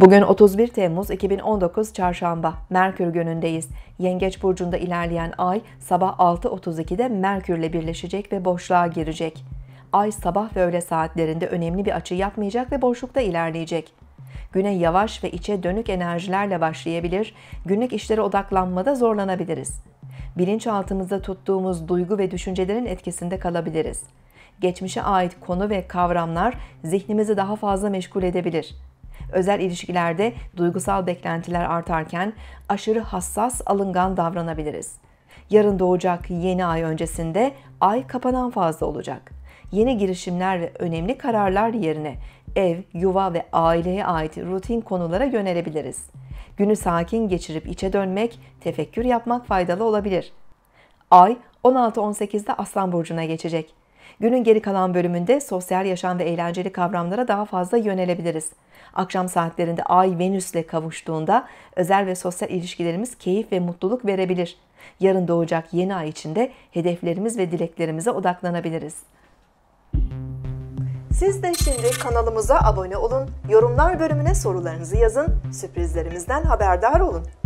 Bugün 31 Temmuz 2019 Çarşamba, Merkür günündeyiz. Yengeç burcunda ilerleyen ay sabah 6.32'de Merkürle birleşecek ve boşluğa girecek. Ay sabah ve öğle saatlerinde önemli bir açı yapmayacak ve boşlukta ilerleyecek. Güne yavaş ve içe dönük enerjilerle başlayabilir, günlük işlere odaklanmada zorlanabiliriz. Bilinçaltımızda tuttuğumuz duygu ve düşüncelerin etkisinde kalabiliriz. Geçmişe ait konu ve kavramlar zihnimizi daha fazla meşgul edebilir.'' Özel ilişkilerde duygusal beklentiler artarken aşırı hassas, alıngan davranabiliriz. Yarın doğacak yeni ay öncesinde ay kapanan fazla olacak. Yeni girişimler ve önemli kararlar yerine ev, yuva ve aileye ait rutin konulara yönelebiliriz. Günü sakin geçirip içe dönmek, tefekkür yapmak faydalı olabilir. Ay 16-18'de Aslan burcuna geçecek. Günün geri kalan bölümünde sosyal yaşam ve eğlenceli kavramlara daha fazla yönelebiliriz. Akşam saatlerinde Ay Venüs'le kavuştuğunda özel ve sosyal ilişkilerimiz keyif ve mutluluk verebilir. Yarın doğacak yeni ay içinde hedeflerimiz ve dileklerimize odaklanabiliriz. Siz de şimdi kanalımıza abone olun, yorumlar bölümüne sorularınızı yazın, sürprizlerimizden haberdar olun.